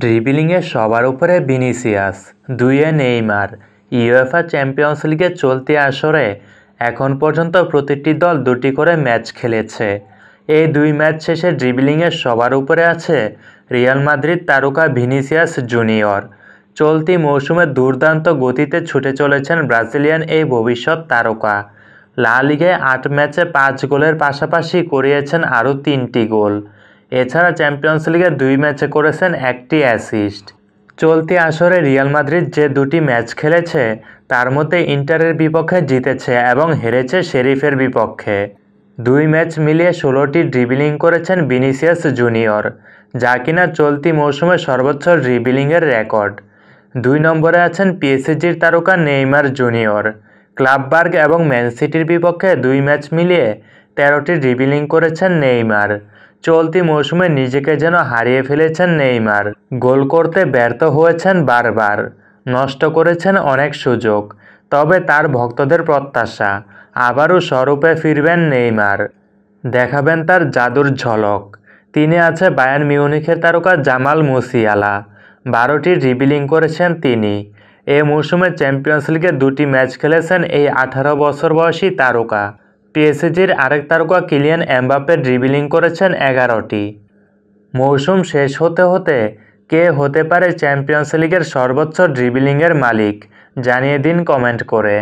ড্রিবলিংয়ে সবার উপরে ভিনিসিয়াস দুইয়ে নেইমার ইউএফা চ্যাম্পিয়ন্স লিগে চলতি আসরে এখন পর্যন্ত প্রতিটি দল দুটি করে ম্যাচ খেলেছে এই দুই ম্যাচ শেষে ড্রিবলিংয়ে সবার উপরে আছে রিয়াল মাদ্রিদ তারকা ভিনিসিয়াস জুনিয়র চলতি মৌসুমে দুর্দান্ত গতিতে ছুটে চলেছেন ব্রাজিলিয়ান এই ভবিষ্যৎ তারকা লা লিগে আট ম্যাচে পাঁচ গোলের পাশাপাশি করিয়েছেন আরও তিনটি গোল এছাড়া চ্যাম্পিয়ন্স লিগে দুই ম্যাচে করেছেন একটি অ্যাসিস্ট চলতি আসরে রিয়াল মাদ্রিদ যে দুটি ম্যাচ খেলেছে তার মধ্যে ইন্টারের বিপক্ষে জিতেছে এবং হেরেছে শেরিফের বিপক্ষে দুই ম্যাচ মিলিয়ে ষোলোটি ড্রিবিলিং করেছেন বিনিসিয়াস জুনিয়র যা কিনা চলতি মৌসুমে সর্বোচ্চ ড্রিবিলিংয়ের রেকর্ড দুই নম্বরে আছেন পিএসজির তারকা নেইমার জুনিয়র ক্লাববার্গ এবং ম্যানসিটির বিপক্ষে দুই ম্যাচ মিলিয়ে তেরোটি ড্রিবিলিং করেছেন নেইমার চলতি মৌসুমে নিজেকে যেন হারিয়ে ফেলেছেন নেইমার গোল করতে ব্যর্থ হয়েছেন বারবার নষ্ট করেছেন অনেক সুযোগ তবে তার ভক্তদের প্রত্যাশা আবারও স্বরূপে ফিরবেন নেইমার দেখাবেন তার জাদুর ঝলক তিনি আছে বায়ান মিউনিখের তারকা জামাল মুসিয়ালা বারোটি রিবিলিং করেছেন তিনি এ মৌসুমে চ্যাম্পিয়ন্স লিগে দুটি ম্যাচ খেলেছেন এই আঠারো বছর বয়সী তারকা পিএসজির আরেক তারকা কিলিয়ান অ্যাম্বাপে ড্রিবিলিং করেছেন এগারোটি মৌসুম শেষ হতে হতে কে হতে পারে চ্যাম্পিয়ন্স লিগের সর্বোচ্চ ড্রিবিলিংয়ের মালিক জানিয়ে দিন কমেন্ট করে